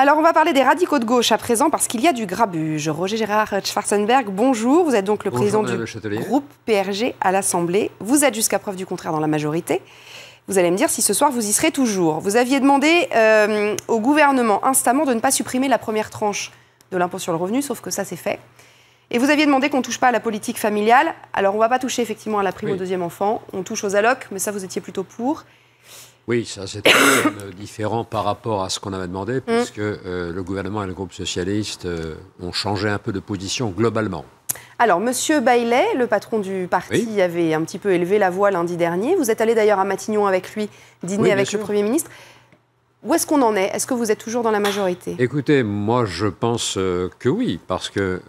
Alors, on va parler des radicaux de gauche à présent parce qu'il y a du grabuge. Roger Gérard Schwarzenberg, bonjour. Vous êtes donc le président du groupe PRG à l'Assemblée. Vous êtes jusqu'à preuve du contraire dans la majorité. Vous allez me dire si ce soir vous y serez toujours. Vous aviez demandé euh, au gouvernement instamment de ne pas supprimer la première tranche de l'impôt sur le revenu, sauf que ça c'est fait. Et vous aviez demandé qu'on ne touche pas à la politique familiale. Alors, on ne va pas toucher effectivement à la prime au deuxième enfant. On touche aux allocs, mais ça vous étiez plutôt pour. Oui, ça c'est différent par rapport à ce qu'on avait demandé, mm. puisque euh, le gouvernement et le groupe socialiste euh, ont changé un peu de position globalement. Alors, Monsieur Baillet, le patron du parti, avait un petit peu élevé la voix lundi dernier. Vous êtes allé d'ailleurs à Matignon avec lui, dîner avec le Premier ministre. Où est-ce qu'on en est Est-ce que vous êtes toujours dans la majorité Écoutez, moi je pense euh, que oui, parce que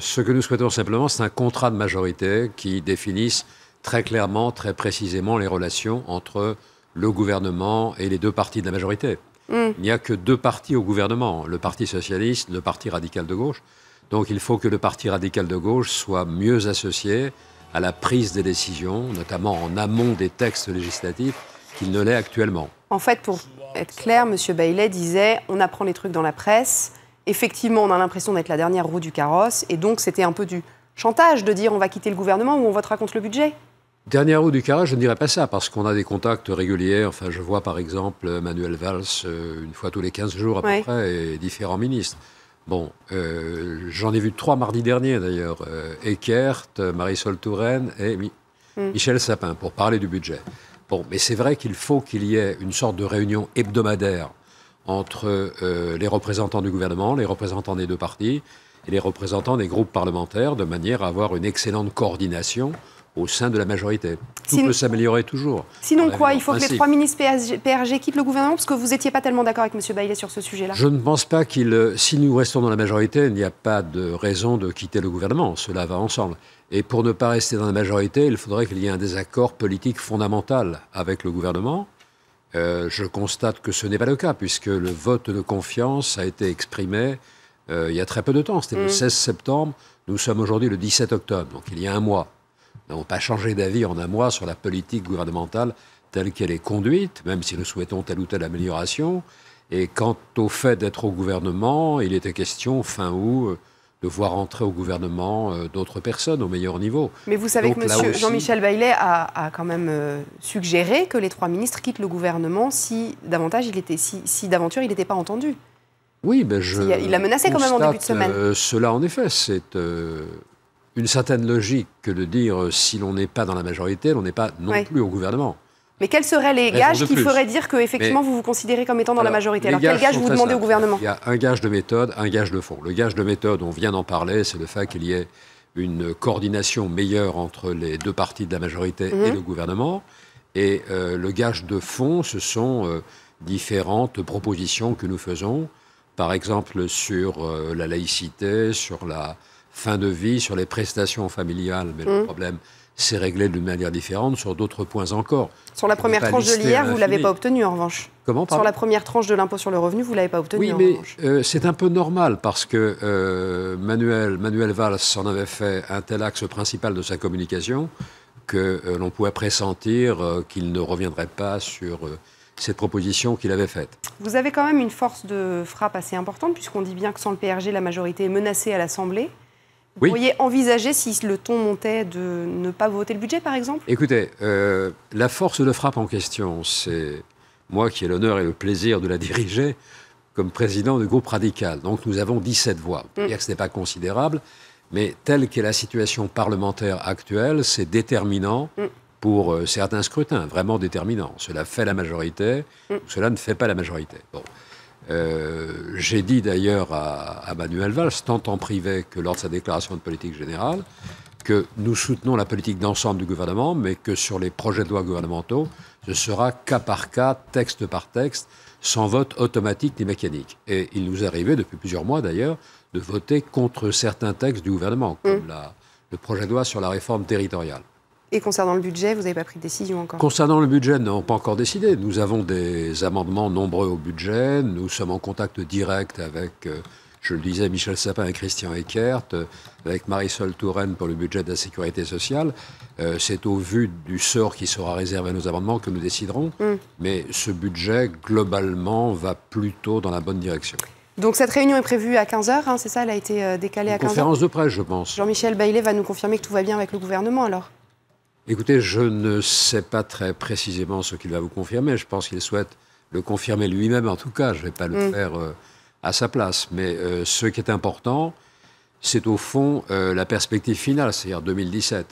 ce que nous souhaitons simplement, c'est un contrat de majorité qui définisse très clairement, très précisément les relations entre le gouvernement et les deux partis de la majorité. Hmm. Il n'y a que deux partis au gouvernement, le Parti socialiste, le Parti radical de gauche. Donc il faut que le Parti radical de gauche soit mieux associé à la prise des décisions, notamment en amont des textes législatifs, qu'il ne l'est actuellement. En fait, pour être clair, M. Baylet disait on apprend les trucs dans la presse. Effectivement, on a l'impression d'être la dernière roue du carrosse. Et donc, c'était un peu du chantage de dire on va quitter le gouvernement ou on votera contre le budget Dernière roue du carré, je ne dirais pas ça, parce qu'on a des contacts réguliers. Enfin, je vois par exemple Manuel Valls euh, une fois tous les 15 jours à peu près et différents ministres. Bon, euh, j'en ai vu trois mardi dernier d'ailleurs, euh, Eckert, Marisol Touraine et hmm. Michel Sapin pour parler du budget. Bon, mais c'est vrai qu'il faut qu'il y ait une sorte de réunion hebdomadaire entre les représentants du gouvernement, les représentants des deux partis et les représentants des groupes parlementaires, de manière à avoir une excellente coordination au sein de la majorité. Tout peut s'améliorer toujours. Sinon quoi Il faut que les trois ministres PRG quittent le gouvernement parce que vous n'étiez pas tellement d'accord avec M. Baillet sur ce sujet-là. Je ne pense pas qu'il... Euh, si nous restons dans la majorité, il n'y a pas de raison de quitter le gouvernement. Cela va ensemble. Et pour ne pas rester dans la majorité, il faudrait qu'il y ait un désaccord politique fondamental avec le gouvernement. Euh, je constate que ce n'est pas le cas, puisque le vote de confiance a été exprimé euh, il y a très peu de temps. C'était le 16 mm. septembre. Nous sommes aujourd'hui le 17 octobre, donc il y a un mois n'ont pas changé d'avis en un mois sur la politique gouvernementale telle qu'elle est conduite, même si nous souhaitons telle ou telle amélioration. Et quant au fait d'être au gouvernement, il était question, fin août, euh, de voir entrer au gouvernement euh, d'autres personnes au meilleur niveau. Mais vous savez que M. Jean-Michel Baillet a, quand même euh, suggéré que les trois ministres quittent le gouvernement si davantage il était, si, si d'aventure il n'était pas entendu. Oui, ben je. Il a menacé quand même en début de semaine. cela, en effet, c'est une certaine logique que de dire euh, si l'on n'est pas dans la majorité, l'on n'est pas non plus au gouvernement. Mais quels seraient les gages qui feraient dire que effectivement vous vous considérez comme étant dans la majorité Alors quels gages vous demandez au gouvernement Il y a un gage de méthode, un gage de fond. Le gage de méthode, on vient d'en parler, c'est le fait qu'il y ait une coordination meilleure entre les deux parties de la majorité et mhm. le gouvernement. Et euh, le gage de fond, ce sont euh, différentes propositions que nous faisons, par exemple sur la laïcité, sur la fin de vie, sur les prestations familiales, mais le mmh. problème s'est réglé d'une manière différente sur d'autres points encore. Sur la première tranche de l'IR, vous ne l'avez pas obtenu en revanche. Comment Sur la première tranche de l'impôt sur le revenu, vous ne l'avez pas obtenu oui, mais euh, c'est un peu normal parce que euh, Manuel, Manuel Valls en avait fait un tel axe principal de sa communication que euh, l'on pouvait pressentir qu'il ne reviendrait pas sur cette proposition qu'il avait faite. Vous avez quand même une force de frappe assez importante puisqu'on dit bien que sans le PRG, la majorité est menacée à l'Assemblée. Vous pourriez envisager, si le ton montait, de ne pas voter le budget, par exemple Écoutez, euh, la force de frappe en question, c'est moi qui ai l'honneur et le plaisir de la diriger comme président du groupe radical. Donc nous avons 17 voix. Mmh. dire que ce n'est pas considérable, mais telle qu'est la situation parlementaire actuelle, c'est déterminant mm. pour euh, certains scrutins, vraiment déterminant. Cela fait la majorité, mm. ou cela ne fait pas la majorité. Bon. Euh, j'ai dit d'ailleurs à, Manuel Valls, tant en privé que lors de sa déclaration de politique générale, que nous soutenons la politique d'ensemble du gouvernement, mais que sur les projets de loi gouvernementaux, ce sera cas par cas, texte par texte, sans vote automatique ni mécanique. Et il nous arrivait, depuis plusieurs mois d'ailleurs, de voter contre certains textes du gouvernement, comme mm. le projet de loi sur la réforme territoriale. Et concernant le budget, vous n'avez pas pris de décision encore Concernant le budget, nous n'avons pas encore décidé. Nous avons des amendements nombreux au budget. Nous sommes en contact direct avec, euh, je le disais, Michel Sapin et Christian Eckert, euh, avec Marisol Touraine pour le budget de la sécurité sociale. Euh, c'est au vu du sort qui sera réservé à nos amendements que nous déciderons. Mm. Mais ce budget, globalement, va plutôt dans la bonne direction. Donc cette réunion est prévue à 15h, hein, c'est ça Elle a été décalée à 15h Conférence de presse, je pense. Jean-Michel Baillet va nous confirmer que tout va bien avec le gouvernement alors Écoutez, je ne sais pas très précisément ce qu'il va vous confirmer. Je pense qu'il souhaite le confirmer lui-même, en tout cas. Je ne vais pas le mm. faire euh, à sa place. Mais euh, ce qui est important, c'est au fond euh, la perspective finale, c'est-à-dire 2017.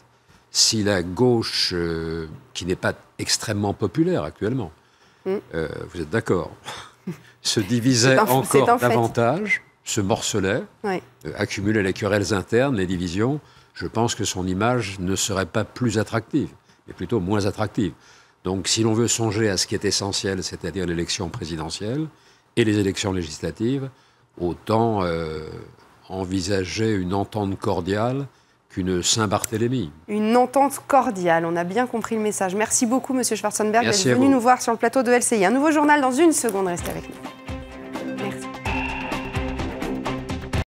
Si la gauche, qui n'est pas extrêmement populaire actuellement, mm. vous êtes d'accord, se divisait encore davantage, se morcelait, accumulait les querelles internes, les divisions, je pense que son image ne serait pas plus attractive, mais plutôt moins attractive. Donc si l'on veut songer à ce qui est essentiel, c'est-à-dire l'élection présidentielle et les élections législatives, autant euh, envisager une entente cordiale qu'une Saint-Barthélemy. Une entente cordiale, on a bien compris le message. Merci beaucoup, Monsieur Schwarzenberg, d'être venu nous voir sur le plateau de LCI. Un nouveau journal dans une seconde, restez avec nous.